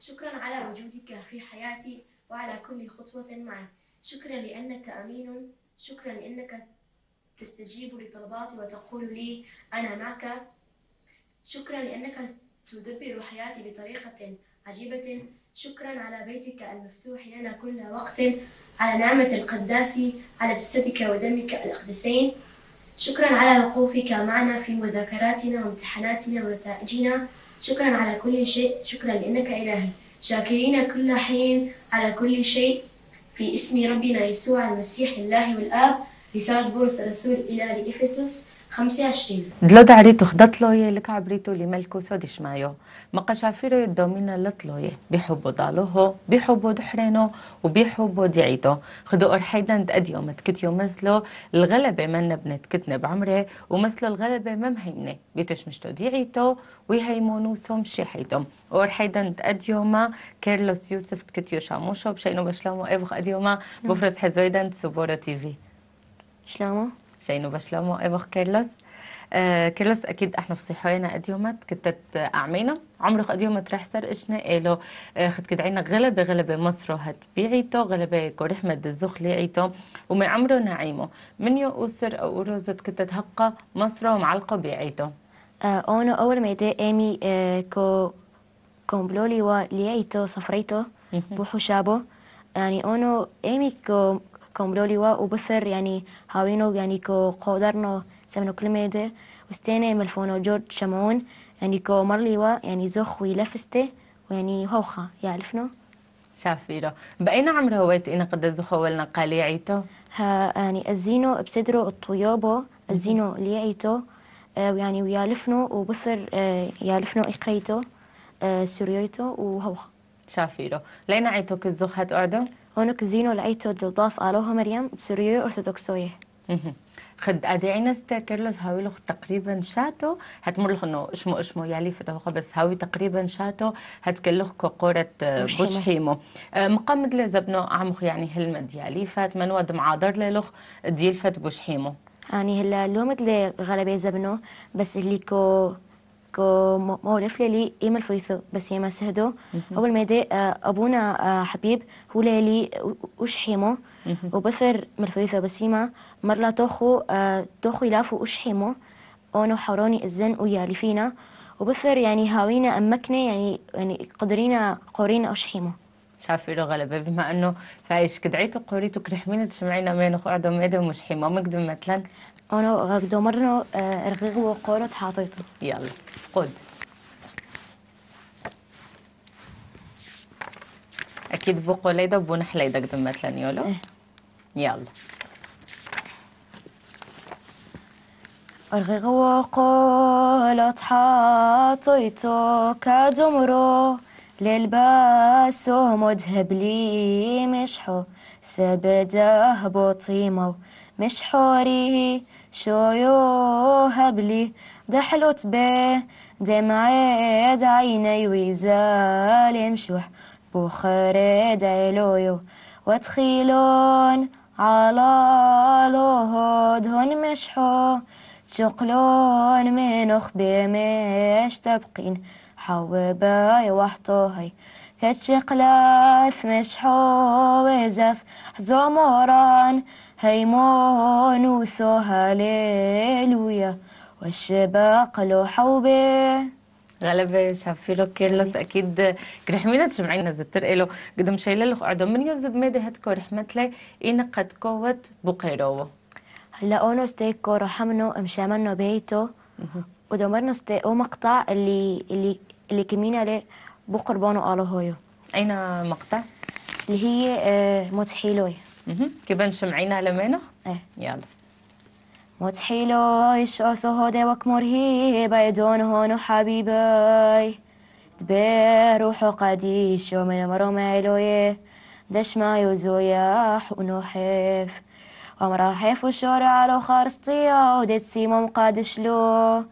شكرا على وجودك في حياتي وعلى كل خطوة معي شكرا لأنك أمين شكرا لأنك تستجيب لطلباتي وتقول لي أنا معك شكرا لأنك تدبر حياتي بطريقة عجيبة شكرا على بيتك المفتوح لنا كل وقت على نعمة القداس على جسدك ودمك الأقدسين شكرا على وقوفك معنا في مذاكراتنا وامتحاناتنا ونتائجنا شكرا على كل شيء شكرا لأنك إلهي شاكرين كل حين على كل شيء في اسم ربنا يسوع المسيح لله والآب رسالة بولس الرسول إلى لإفسس 25 دلو عريتو خدت لويه لك عبريتو لي ملكو سودش مايو ما قشافيرو يدومينا لطلويه بيحبو ضالوهو بيحبو دحرينو وبيحبو دعيتو خدو أرحيدا أرحيدن تأديو يوم مثلو الغلبة من نبنت كتنا بعمره ومثلو الغلبة ممهيمنة بتشمشتو دعيتو ويهيمونو سوم شيحيتو وأرحيدن تأديو ما كيرلوس يوسف تكتيو شاموشو بشينو بشلامو إبخ أديو ما بفرس حزويدا تسوبورو تي في شلامو لانه بشلومو ابوخ كيرلوس آه كيرلوس اكيد احنا في فصيحوينا اديومات كتت اعمينا عمرو يومات رح سر اشنا آه، الو خد كدعينا غلبة غلبة مصر بيعيتو غلبة مد الزخ ليعيتو ومي عمرو نعيمو من يو اوسر او اوروزت كتت هقا مصر ومعلقة بيعيتو آه اونو اول ما يدي ايمي آه كو كومبلولي و ليعيتو صفريتو بوحو شابو يعني اونو ايمي كو komroli wa ubasar yani hawino yani ko qodarno samno klimede واستينا ملفونو جورج شمعون يعني كو مرليوا يعني زخ ويلفسته ويعني هوخا يعرفنو شافيرو بأين عمر هويت إن قد زخو ولنا قاليعيتو ها يعني الزينو بصدرو الطيابو الزينو ليعيتو آه يعني ويالفنو وبثر آه يالفنو إقريتو آه سوريويتو وهوخا شافيرو لين عيتو كزخ هات أعدو Ono kazino la'ayto dildaaf aloha مريم سوريو orthodoxoye. خد ادي ستا كيرلوس هاوي لخ تقريبا شاتو هات مر لخ انه اسمه اسمه يالي فتوخ بس هاوي تقريبا شاتو هات كلخ كقورة آه، بوش حيمو آه، مقامد لزبنو عمخ يعني هلمد ديالي فات منود معادر للخ ديال فات بوش حيمو يعني هلا لومد لغلبة زبنو بس اللي كو مولف لي ايمال فيثو بس يما سهدو اول ما دي آه، ابونا آه، حبيب هو لي وش حيمو وبثر ملفيثو بس يما مرلا توخو آه، توخو يلافو وش حيمو اونو حوروني الزن ويالي فينا وبثر يعني هاوينا امكنا يعني يعني قدرينا قورينا وش حيمو شافي له غلبة بما أنه فايش كدعيتو قوريتو كرحمينا تشمعينا مين قعدو ميدا مش حيمو مقدم مثلا انا غدو مرنا آه، رغيغ وقولت حاطيته يلا قد اكيد بوقو ليدا بو حليدا قدم مثلا يولو إيه. يلا أرغي وقولت حاطيتو كدمرو للباسو مذهب لي مشحو سبده بطيمو مش شو يوهبلي هبلي دحلت به دمعة عيني ويزال يمشوح بخرد علويو وتخيلون على الهود هن مشحو تشقلون من أخبي مش تبقين حوبي وحطوهي كالشقلاث مشحو زف زمران هيمون وثو هاليلويا والشباق لو حوبي غلبة لو كيرلس أكيد كرحمينا تجمعينا زد إلو قدم شايلة لو أعدم من يوزد ميدي هتكو رحمت لي إينا قد قوت بقيروو هلا أونو ستيكو رحمنو أمشامنو بيتو ودمرنا ستيكو مقطع اللي اللي اللي كمينا ليه قربانو على هويو أين مقطع؟ اللي هي آه، متحيلوي كيف شمعينا لمينا؟ ايه يلا متحيلوي شوثو هودي وكمرهي بيدون هونو حبيبي تبي روحو قديش يوم المرو مايلوي دش ما يوزويا ونحيف ومرا حيف وشورع لو خارسطية وديت سيمو مقادشلو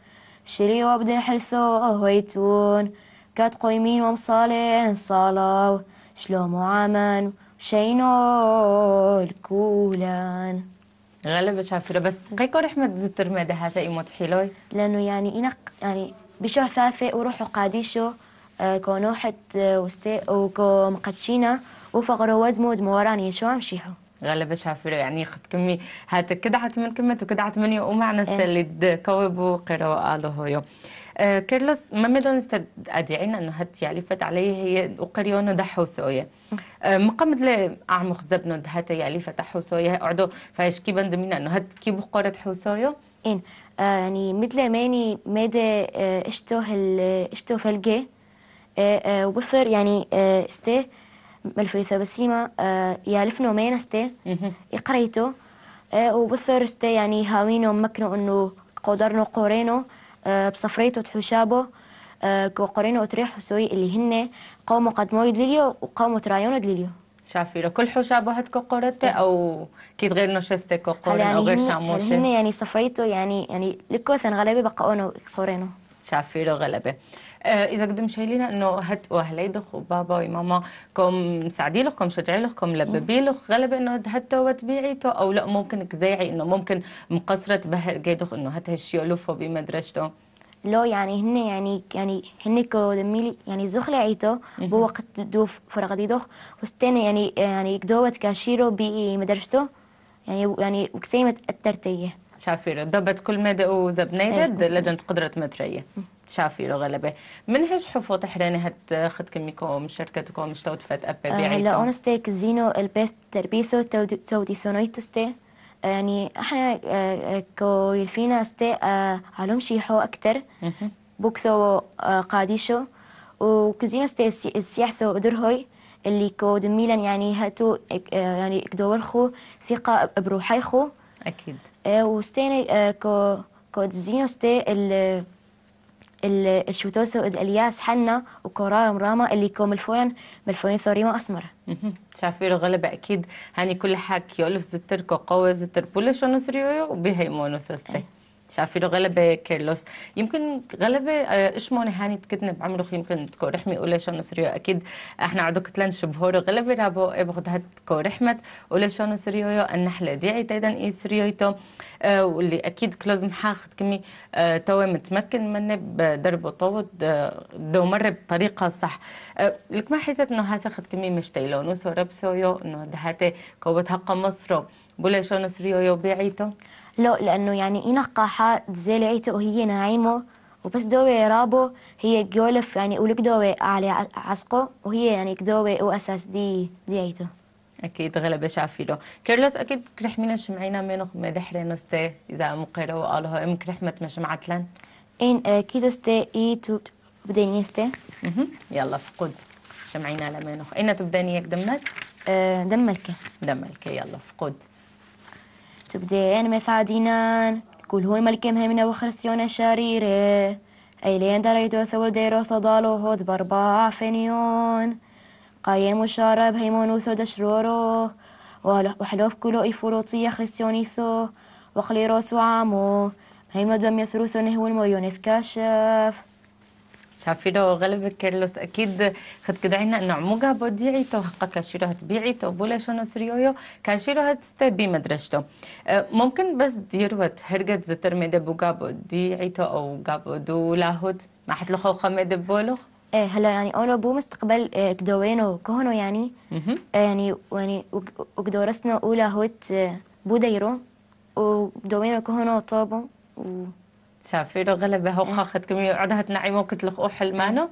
بشري وبدي حلثو هويتون قد يمين ومصالين صالوا شلومو عمان وشينو الكولان غالبا شافرة بس قيكو رحمة زتر مادة هذا إيموت حيلوي لأنه يعني إنق يعني بشو ثافة وروحو قاديشو كونو آه، كونوحت آه، وستي وكو مقدشينا وفقرو وزمو دموراني شو عمشيها غالبا شافرة يعني خد كمي هات كدعت من كمت وكدعت مني ومعنى إيه. سلد كوبو قراءة له يوم آه، كيرلس ممدون استد أدعينا أنه هت يعلفت عليه هي وقريونو دحو سوية آه، مقامد لي أعمق زبنو هت يعلفت حوسوية أعدو فايش كي بندمينا أنه هت كي بقارة حوسوية إن آه، يعني مثل ماني مدى اشتو هال اشتو فالجي وبثر يعني استي ملفيثة بسيمة يالفنو مين استي يقريتو وبثر استي يعني هاوينو مكنو انه قدرنو قورينو آه، بصفرية حشابه آه، وقرين وتريح حسوي اللي هن قد مويد ليليو وقوم ترايونود ليليو شافي له كل حوشابه هاد كوكورته إيه. او كيد غير نوشستك كوكورن يعني او غير شاموشه هن يعني صفريته يعني يعني لكوثن ثن بقاونه بقاونو شافيرو غلبه اه، اذا قدم شايلينا انه هتقوا اهليدخ وبابا وماما كم مساعدي لكم شجعين لكم لببي لك غلبه انه هتوا وتبيعيته او لا ممكن كزيعي انه ممكن مقصره بهر قيدخ انه هالشيء لفو بمدرسته لو يعني هن يعني يعني هن كودميلي يعني زخلي لعيتو بوقت دو فرغدي دوخ وستين يعني يعني كدوت كاشيرو بمدرسته يعني يعني وكسيمة الترتيه شافيرو دبت كل مدى وزبنيدد إيه، لجنة قدرة مترية شافيرو غلبة من هش حفو تحراني هت خد كميكم شركتكم شتوت فت أبا آه، بيعيكم لا أونستي كزينو البيت تربيثو تودي ثونيتستي آه، يعني احنا آه، كويلفينا استي علوم شيحو أكتر بوكثو قاديشو وكزينو استي السياحثو درهوي اللي كود ميلان يعني هاتو يعني كدول ثقة بروحيخو أكيد آه، آه، ال ال الشوتوسو الياس حنا وكورا مراما اللي كوم الفولن ملفوين ثوريما اسمر شافير غلب اكيد هاني كل حاك يولف زتر كوقوة زتر بولش ونسريويو وبهي مونوثوستي شافيرو غلبه كيرلوس يمكن غلبه آه، مون هاني تكتنب عمرو يمكن تكون رحمي ولا شانو سريو اكيد احنا عدو كتلان شبهور غلبه رابو ابغد هاد تكون رحمت ولا شانو سريو النحله ديعي تايدا اي سريويتو آه واللي اكيد كلوز محاخد كمي آه توا متمكن منه بدرب طود آه، دو مر بطريقه صح آه، لك ما حسيت انه هاسخد كمي مش ربسو يو انه دهاتي كوبتها قمصرو مصرو بولا شو سريو يو بيعيته لا لأنه يعني إنا قاحة زي عيته وهي نعيمة وبس دوي رابو هي جولف يعني ولك دوي على عسقو وهي يعني كدوي وأساس دي دي عيته أكيد غلبة شافيلو كيرلوس أكيد كرح مينا شمعينا مينو ما دحري نستي إذا مقيرة وقالوها إم كرح ما شمعت لن إن أكيد آه، استي إي تو بدني استي يلا فقد شمعينا لمينو إنا تبداني يك دمت آه، دملك دملك يلا فقد تبدين مثادينان كلهن ملك مهمنا وخرسيون شريره أيلين دريدو ثول ديرو ثضالو هود بربع فينيون قايم وشارب هيمون وثو دشرورو وحلوف كلو إفروطية خرسيوني ثو وخليروس وعامو هيمنو دم يثروثو نهو المريون إثكاشف شافيرو غلب كيرلوس اكيد خد كده عنا انه مو بوديعي تو حقا كاشيرو هتبيعي تو بولا شونو سريويو كاشيرو هتستبي مدرشتو أه، ممكن بس ديروت هرقت زتر ميدا بوغا بوديعي تو او غابو دولاهود ما لخو خميدا بولو إيه هلا يعني اولو بو مستقبل أه، كدوينو كهنو يعني أه، يعني يعني وكدورسنا أولى هوت بو دايرو ودوينو كهنو طابو شافيرو غلبة هو نعم. خد وعدها عدهت نعيمة وكتلخ أوحل مانو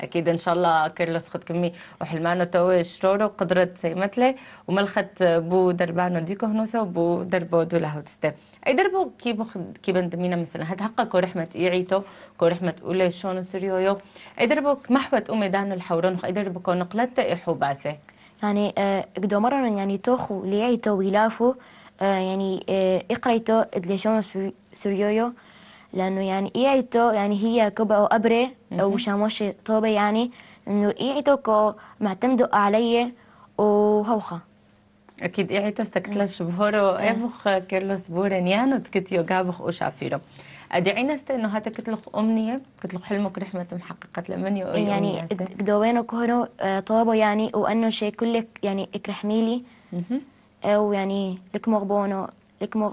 اكيد ان شاء الله كيرلوس خد كمي وحلمانو توي شرورو قدرت سي متلي وملخت بو دربانو ديكو هنوسا وبو دربو دولا هوتستي اي دربو كي بخد كي مينا مثلا هاد حقا كو رحمة ايعيتو كو رحمة اولي شونو يو اي دربو محوت امي دانو الحورون اي دربو كو نقلت اي باسي يعني آه، قدو مرن يعني توخو ليعيتو ويلافو آه، يعني آه، اقريتو ادلي شونو يو لأنه يعني إيعتو يعني هي كبعو أبري أو شاموشي طوبة يعني إنه إيعتو كو معتمدو علي وهوخا أكيد إيعتو استكتلش إيه. بهورو إيفوخ كيرلوس بورنيانو تكتيو غابوخ وشافيرو أدعينا است إنه هذا كتلق أمنية كتلق حلمك رحمة محققة لمن إيه، يعني دوينو كهرو آه، طوبة يعني وأنه شيء كلك يعني إكرحميلي ويعني لك مغبونو لك مغ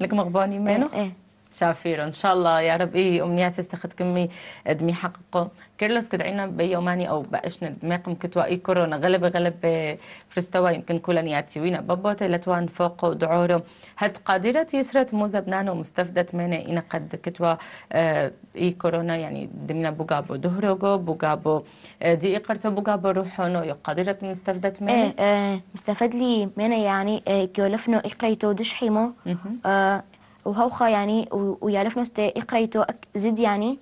لك مغبوني منو؟ إيه, إيه. شافير ان شاء الله يا رب ايه امنياتي استخدكمي دمي حققو كيرلوس كد عينا بيوماني او باش دماقم كتوا اي كورونا غلب غلب إيه، فرستوا يمكن ياتي وينا بابوتي لتوان فوقو دعورو هل قادرة يسرة موزة بنانو ومستفدت منه إن قد كتوا إيه، اي كورونا يعني دمنا بوغابو دهروغو بوغابو إيه، دي اقرتو بوغابو روحونو يو قادرة مستفدة مانا ايه مستفد لي منه يعني كولفنو كيولفنو اقريتو دشحيمو وهوخا يعني ويعرف نستي إقريتو زد يعني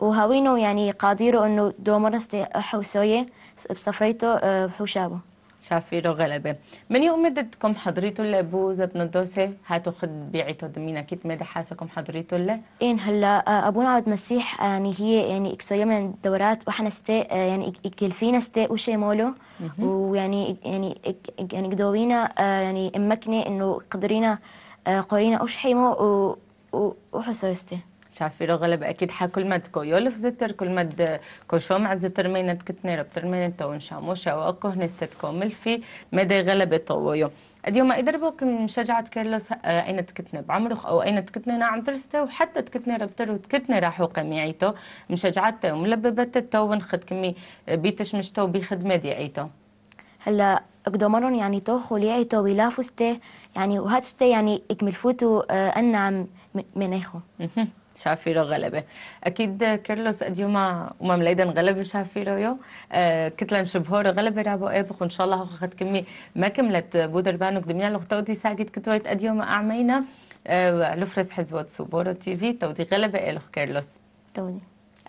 وهاوينو يعني قاديرو إنه دومر نستي حوسوية بسفريتو بحوشابو آه، شافيرو غلبة من يوم مدتكم حضريتوا لأبو زبن هاتو خد بيعيتو دمينا كيت مدى حاسكم حضريتو اللي إن هلا آه، أبونا عبد المسيح آه، يعني هي يعني إكسوية من دورات وحنستي يعني إكلفينا استي وشي مولو ويعني يعني يعني قدوينا يعني أمكني إنه قدرينا قرينا أوش حيمو وحسوستي شافي لو غلب اكيد حا كل ما تكو يولف زتر كل ما تكو شو مع زتر مينت كتنير بترمينت تو نشامو شواكو هنستتكو ملفي مدى غلب طويو اليوم إدر بوك من شجعة كيرلوس آه، أين تكتنا بعمرخ أو أين تكتنا نعم ترسته وحتى تكتنا ربتر وتكتنا راحو قميعيتو مشجعته وملببته تو ونخد كمي بيتش مشتو بخدمة ديعيتو هلا اقدمرن يعني توخ وليعتو ويلافوستي يعني وهاتشتي يعني اكمل فوتو آه، انعم منيخو شافيرو غلبة أكيد كيرلوس أديوما وما ملايدا غلبة شافيرو يو كتلان آه، كتلن شبهور غلبة رابو إبخ وإن شاء الله خد كمي ما كملت بودر بانو قدمنا لو تودي ساقت كتويت أديوما أعمينا آه، لفرس حزوات سوبورو تي في تودي غلبة إلخ كيرلوس تودي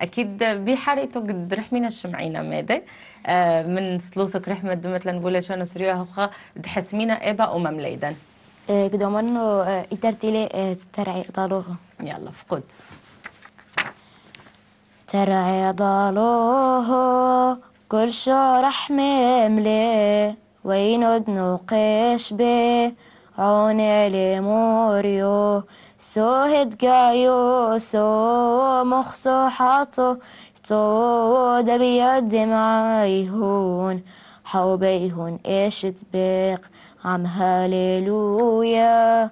اكيد بحريتو قد رحمينا الشمعينا ماذا آه، من سلوسك رحمة مثلا ولا شان سريا هخا تحسمينا ابا امم ليدن آه، قد منو إدارتي آه، لي ترعي ضالوها يلا فقد ترعي ضالوها كل شو شرح مملي وين نقش به عوني لي موريو سوهد قايو سو مخصو حاطو تو دبي بيد معايهون حو بيهون ايش تبيق عم هاليلويا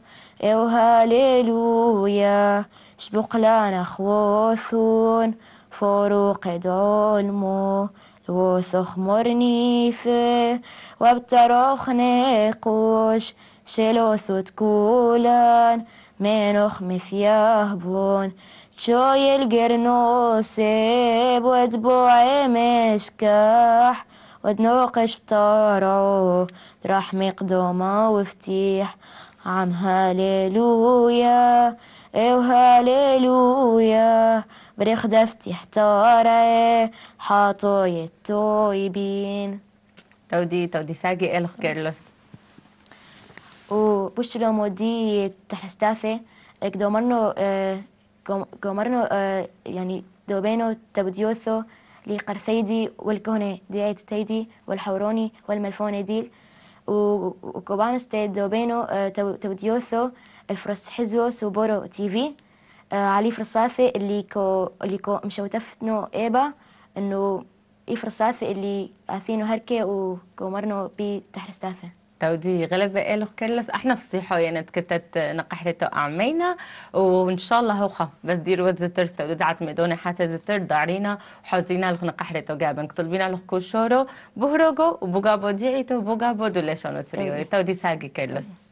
او هاليلويا شبق لنا خوثون فروق دعلمو الوثخ مرنيفة وابتروخ نيقوش شلوثو تكولان منوخ مثياه بون شوي القرنوسيب وتبوعي مشكاح ودنوقش بطارو راح مقدوما وفتيح عم هاليلويا ايه هاليلويا بريخ دفتي طارعي حاطو يبين تودي تودي ساقي إلخ كيرلس Bushidomodi Tarastaffe, el كومرنو آه، يعني دوبينو تبديوثو لي قرثيدي والكوني ديت تيدي والحوروني والملفوني ديل وكوبانو ستي دوبينو آه، تبديوثو الفرس حزو سوبورو تي في آه، علي فرصافي اللي كو اللي كو مشوتفتنو ايبا انه اي فرصافي اللي اثينو هركي وكومرنو بي تحرستافي تودي غلب إله كلس احنا في الصيحة يعني تكتت نقحلي تو عمينا وان شاء الله هو خف بس دير ود زتر تودي دعت مدونة حتى زتر دارينا حزينا لخ نقحلي تو جابن طلبينا لخ كوشورو بهروغو وبوغابو ديعيتو بوغابو دولشانو سريو تودي ساقي كلس